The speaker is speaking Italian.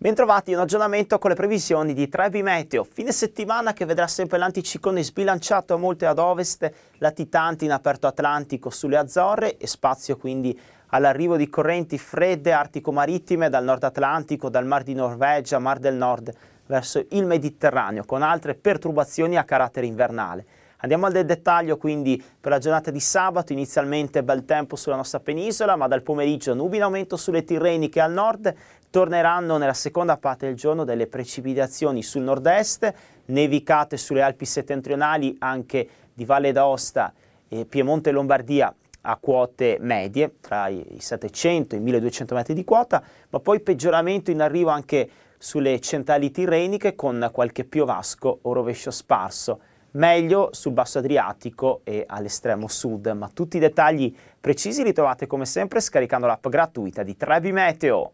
Bentrovati in un aggiornamento con le previsioni di Trebi Meteo. Fine settimana che vedrà sempre l'anticiclone sbilanciato a molte ad ovest, latitante in aperto atlantico sulle Azzorre e spazio quindi all'arrivo di correnti fredde artico-marittime dal nord atlantico, dal Mar di Norvegia, Mar del Nord verso il Mediterraneo, con altre perturbazioni a carattere invernale. Andiamo al dettaglio quindi per la giornata di sabato, inizialmente bel tempo sulla nostra penisola, ma dal pomeriggio nubi in aumento sulle Tirreniche al nord, torneranno nella seconda parte del giorno delle precipitazioni sul nord-est, nevicate sulle Alpi settentrionali anche di Valle d'Aosta, eh, Piemonte e Lombardia a quote medie, tra i 700 e i 1200 metri di quota, ma poi peggioramento in arrivo anche sulle centrali tirreniche con qualche piovasco o rovescio sparso meglio sul Basso Adriatico e all'estremo sud, ma tutti i dettagli precisi li trovate come sempre scaricando l'app gratuita di Trebi Meteo.